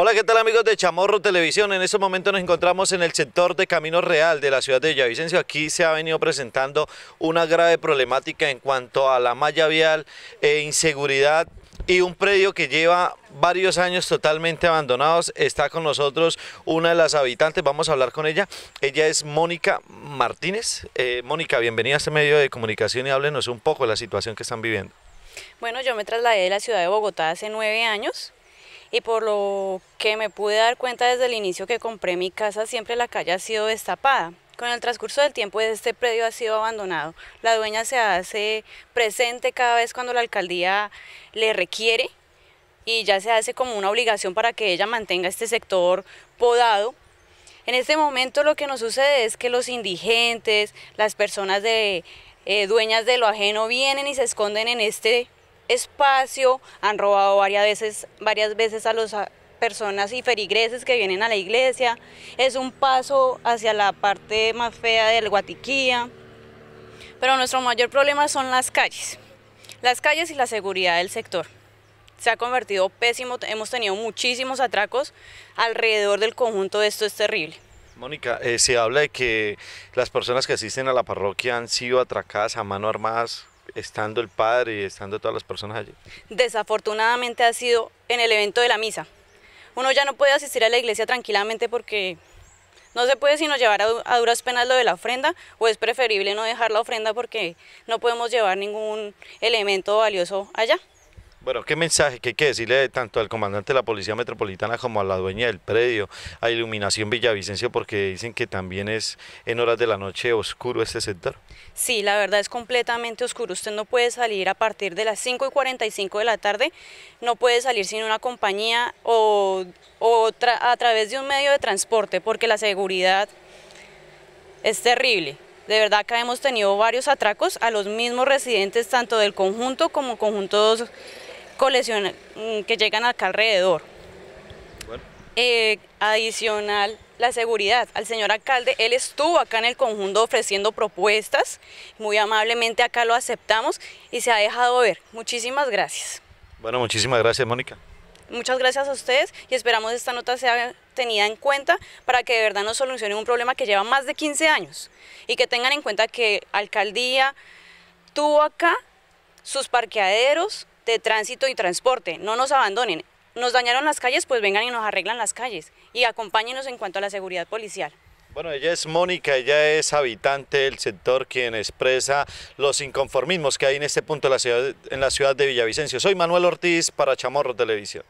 Hola, ¿qué tal amigos de Chamorro Televisión? En este momento nos encontramos en el sector de Camino Real de la ciudad de Villavicencio. Aquí se ha venido presentando una grave problemática en cuanto a la malla vial e inseguridad y un predio que lleva varios años totalmente abandonados. Está con nosotros una de las habitantes, vamos a hablar con ella. Ella es Mónica Martínez. Eh, Mónica, bienvenida a este medio de comunicación y háblenos un poco de la situación que están viviendo. Bueno, yo me trasladé de la ciudad de Bogotá hace nueve años y por lo que me pude dar cuenta desde el inicio que compré mi casa, siempre la calle ha sido destapada. Con el transcurso del tiempo este predio ha sido abandonado. La dueña se hace presente cada vez cuando la alcaldía le requiere y ya se hace como una obligación para que ella mantenga este sector podado. En este momento lo que nos sucede es que los indigentes, las personas de, eh, dueñas de lo ajeno, vienen y se esconden en este espacio, han robado varias veces, varias veces a las personas y ferigreses que vienen a la iglesia, es un paso hacia la parte más fea del Guatiquía, pero nuestro mayor problema son las calles, las calles y la seguridad del sector. Se ha convertido pésimo, hemos tenido muchísimos atracos alrededor del conjunto, esto es terrible. Mónica, eh, se habla de que las personas que asisten a la parroquia han sido atracadas a mano armadas estando el padre y estando todas las personas allí? Desafortunadamente ha sido en el evento de la misa. Uno ya no puede asistir a la iglesia tranquilamente porque no se puede sino llevar a, duras penas lo de la ofrenda o es preferible no dejar la ofrenda porque no podemos llevar ningún elemento valioso allá. Bueno, ¿qué mensaje que hay que decirle tanto al comandante de la Policía Metropolitana como a la dueña del predio, a Iluminación Villavicencio, porque dicen que también es en horas de la noche oscuro este sector? Sí, la verdad es completamente oscuro. Usted no puede salir a partir de las 5 y 45 de la tarde, no puede salir sin una compañía o, a través de un medio de transporte, porque la seguridad es terrible. De verdad que hemos tenido varios atracos a los mismos residentes, tanto del conjunto como conjuntos colección mm, que llegan acá alrededor. Eh, adicional, la seguridad. Al señor alcalde, él estuvo acá en el conjunto ofreciendo propuestas, muy amablemente acá lo aceptamos y se ha dejado ver. Muchísimas gracias. Bueno, muchísimas gracias, Mónica. Muchas gracias a ustedes y esperamos esta nota sea tenida en cuenta para que de verdad nos solucione un problema que lleva más de 15 años y que tengan en cuenta que alcaldía tuvo acá sus parqueaderos, de tránsito y transporte, no nos abandonen. Nos dañaron las calles, pues vengan y nos arreglan las calles y acompáñenos en cuanto a la seguridad policial. Bueno, ella es Mónica, ella es habitante del sector quien expresa los inconformismos que hay en este punto la ciudad, en la ciudad de Villavicencio. Soy Manuel Ortiz para Chamorro Televisión.